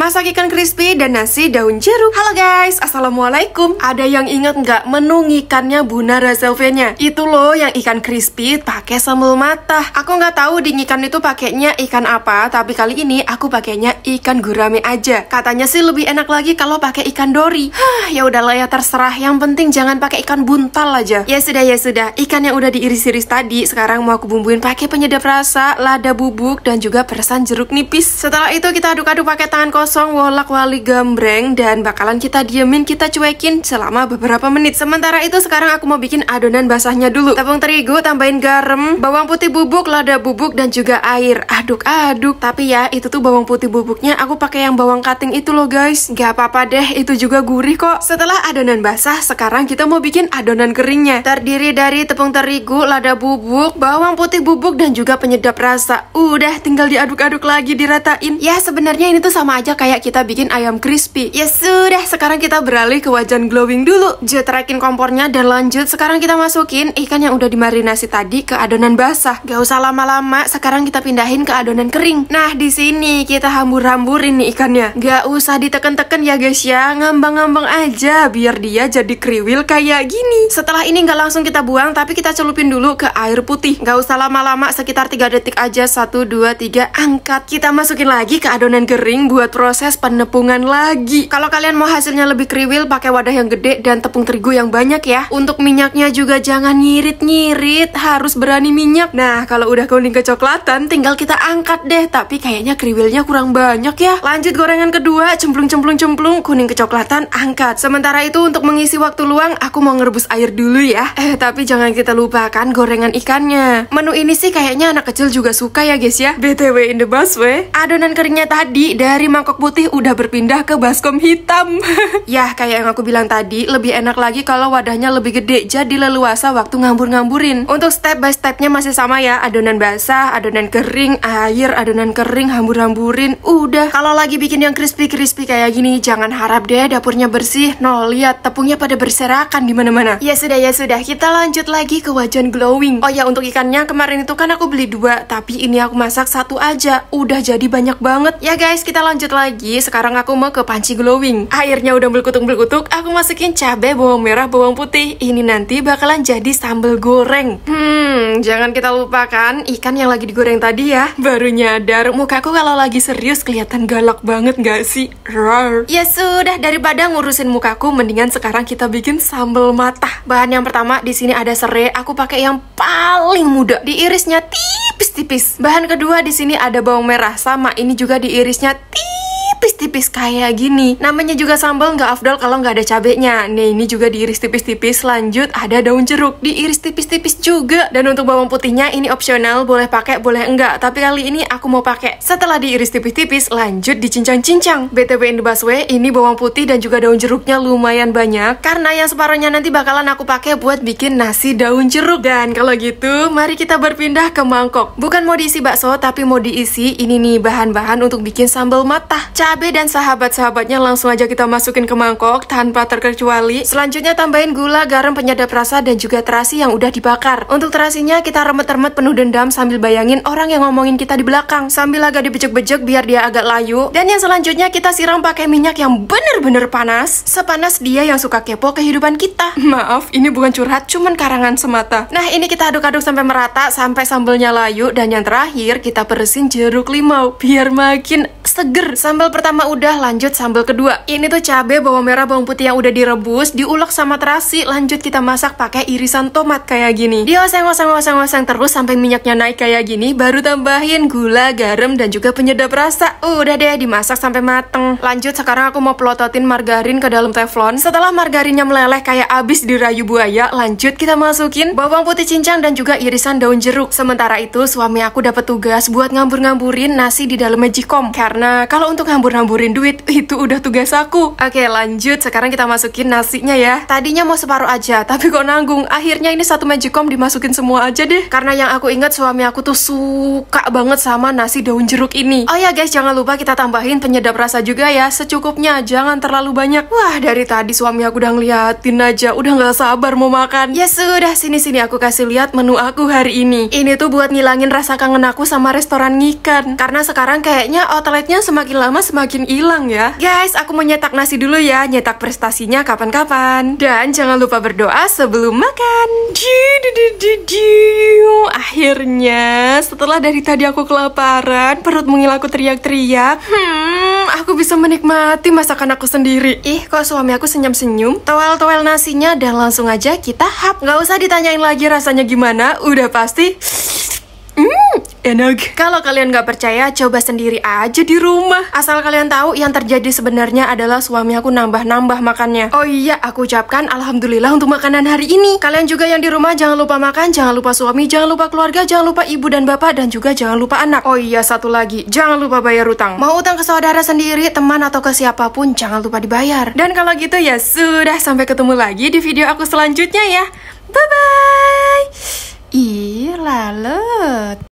Masak ikan crispy dan nasi daun jeruk Halo guys, Assalamualaikum Ada yang inget nggak menu ngikannya Buna Razelvenya? Itu loh yang ikan crispy pakai sambal matah Aku nggak tahu di ngikan itu pakainya ikan apa Tapi kali ini aku pakainya ikan gurame aja Katanya sih lebih enak lagi kalau pakai ikan dori Hah, ya udahlah ya terserah Yang penting jangan pakai ikan buntal aja Ya sudah ya sudah, ikan yang udah diiris-iris tadi Sekarang mau aku bumbuin pakai penyedap rasa, lada bubuk, dan juga perasan jeruk nipis Setelah itu kita aduk-aduk pakai tangan kosong kosong wolak-wali gembreng dan bakalan kita diemin, kita cuekin selama beberapa menit. Sementara itu sekarang aku mau bikin adonan basahnya dulu. Tepung terigu, tambahin garam, bawang putih bubuk, lada bubuk dan juga air. Aduk-aduk. Tapi ya, itu tuh bawang putih bubuknya aku pakai yang bawang cutting itu loh guys. Gak apa-apa deh, itu juga gurih kok. Setelah adonan basah, sekarang kita mau bikin adonan keringnya. Terdiri dari tepung terigu, lada bubuk, bawang putih bubuk dan juga penyedap rasa. Udah, tinggal diaduk-aduk lagi diratain. Ya, sebenarnya ini tuh sama aja kayak kita bikin ayam crispy. Ya sudah, sekarang kita beralih ke wajan glowing dulu. Jeterakin kompornya dan lanjut. Sekarang kita masukin ikan yang udah dimarinasi tadi ke adonan basah. Gak usah lama-lama, sekarang kita pindahin ke adonan kering. Nah, di sini kita hambur-hamburin nih ikannya. Gak usah diteken-teken ya guys ya, ngambang-ngambang aja biar dia jadi kriwil kayak gini. Setelah ini gak langsung kita buang, tapi kita celupin dulu ke air putih. Gak usah lama-lama, sekitar 3 detik aja. 1, 2, 3, angkat. Kita masukin lagi ke adonan kering buat proses proses penepungan lagi. Kalau kalian mau hasilnya lebih kriwil, pakai wadah yang gede dan tepung terigu yang banyak ya. Untuk minyaknya juga jangan nyirit-nyirit, harus berani minyak. Nah, kalau udah kuning kecoklatan, tinggal kita angkat deh. Tapi kayaknya kriwilnya kurang banyak ya. Lanjut gorengan kedua, cemplung-cemplung-cemplung, kuning kecoklatan, angkat. Sementara itu untuk mengisi waktu luang, aku mau ngerebus air dulu ya. Eh, tapi jangan kita lupakan gorengan ikannya. Menu ini sih kayaknya anak kecil juga suka ya guys ya. BTW in the busway, adonan keringnya tadi dari mangkok putih udah berpindah ke baskom hitam. Yah, kayak yang aku bilang tadi, lebih enak lagi kalau wadahnya lebih gede, jadi leluasa waktu ngambur-ngamburin. Untuk step by stepnya masih sama ya, adonan basah, adonan kering, air, adonan kering, hambur-hamburin, udah. Kalau lagi bikin yang crispy-crispy kayak gini, jangan harap deh dapurnya bersih. No, lihat tepungnya pada berserakan di mana-mana. Ya sudah, ya sudah, kita lanjut lagi ke wajan glowing. Oh ya, untuk ikannya kemarin itu kan aku beli dua, tapi ini aku masak satu aja, udah jadi banyak banget. Ya guys, kita lanjut lagi lagi, sekarang aku mau ke panci glowing. Airnya udah berkutuk melekutuk aku masukin cabai, bawang merah, bawang putih. Ini nanti bakalan jadi sambal goreng. Hmm, jangan kita lupakan ikan yang lagi digoreng tadi ya. Baru nyadar, mukaku kalau lagi serius kelihatan galak banget gak sih? Rar. Ya sudah, daripada ngurusin mukaku, mendingan sekarang kita bikin sambal mata. Bahan yang pertama, di sini ada serai, aku pakai yang paling muda. Diirisnya tipis-tipis. Bahan kedua, di sini ada bawang merah, sama ini juga diirisnya tipis tipis-tipis kayak gini. Namanya juga sambal nggak afdol kalau nggak ada cabenya. Nih, ini juga diiris tipis-tipis. Lanjut, ada daun jeruk. Diiris tipis-tipis juga. Dan untuk bawang putihnya, ini opsional. Boleh pakai, boleh enggak. Tapi kali ini aku mau pakai. Setelah diiris tipis-tipis, lanjut dicincang-cincang. BTW in the busway, ini bawang putih dan juga daun jeruknya lumayan banyak. Karena yang separuhnya nanti bakalan aku pakai buat bikin nasi daun jeruk. Dan kalau gitu, mari kita berpindah ke mangkok. Bukan mau diisi bakso, tapi mau diisi ini nih bahan-bahan untuk bikin sambal matah. Cara Abe dan sahabat-sahabatnya langsung aja kita masukin ke mangkok tanpa terkecuali. Selanjutnya tambahin gula, garam penyedap rasa dan juga terasi yang udah dibakar. Untuk terasinya kita remet-remet penuh dendam sambil bayangin orang yang ngomongin kita di belakang. Sambil agak dibejek-bejek biar dia agak layu. Dan yang selanjutnya kita siram pakai minyak yang bener-bener panas. Sepanas dia yang suka kepo kehidupan kita. Maaf, ini bukan curhat, cuman karangan semata. Nah, ini kita aduk-aduk sampai merata sampai sambelnya layu. Dan yang terakhir kita peresin jeruk limau biar makin seger. Sambal pertama udah, lanjut sambal kedua. Ini tuh cabe, bawang merah, bawang putih yang udah direbus, diulek sama terasi, lanjut kita masak pakai irisan tomat kayak gini. Dioseng-oseng-oseng-oseng terus sampai minyaknya naik kayak gini, baru tambahin gula, garam, dan juga penyedap rasa. udah deh, dimasak sampai mateng. Lanjut sekarang aku mau pelototin margarin ke dalam teflon. Setelah margarinnya meleleh kayak abis dirayu buaya, lanjut kita masukin bawang putih cincang dan juga irisan daun jeruk. Sementara itu, suami aku dapat tugas buat ngambur-ngamburin nasi di dalam magicom. karena Eh, kalau untuk hambur-hamburin duit, itu udah tugas aku. Oke, lanjut. Sekarang kita masukin nasinya ya. Tadinya mau separuh aja, tapi kok nanggung. Akhirnya ini satu magicom dimasukin semua aja deh. Karena yang aku ingat suami aku tuh suka banget sama nasi daun jeruk ini. Oh ya guys, jangan lupa kita tambahin penyedap rasa juga ya. Secukupnya, jangan terlalu banyak. Wah, dari tadi suami aku udah ngeliatin aja. Udah gak sabar mau makan. Ya sudah, sini-sini aku kasih lihat menu aku hari ini. Ini tuh buat ngilangin rasa kangen aku sama restoran ngikan. Karena sekarang kayaknya outlet niatnya semakin lama semakin hilang ya. Guys, aku mau nyetak nasi dulu ya, nyetak prestasinya kapan-kapan. Dan jangan lupa berdoa sebelum makan. Akhirnya, setelah dari tadi aku kelaparan, perut mengil aku teriak-teriak. Hmm, aku bisa menikmati masakan aku sendiri. Ih, kok suami aku senyum-senyum? Toel-toel nasinya dan langsung aja kita hap. Nggak usah ditanyain lagi rasanya gimana, udah pasti... Enak. Kalau kalian nggak percaya, coba sendiri aja di rumah. Asal kalian tahu yang terjadi sebenarnya adalah suami aku nambah-nambah makannya. Oh iya, aku ucapkan alhamdulillah untuk makanan hari ini. Kalian juga yang di rumah jangan lupa makan, jangan lupa suami, jangan lupa keluarga, jangan lupa ibu dan bapak dan juga jangan lupa anak. Oh iya, satu lagi, jangan lupa bayar utang. Mau utang ke saudara sendiri, teman atau ke siapapun jangan lupa dibayar. Dan kalau gitu ya sudah sampai ketemu lagi di video aku selanjutnya ya. Bye bye. Ih, lalat.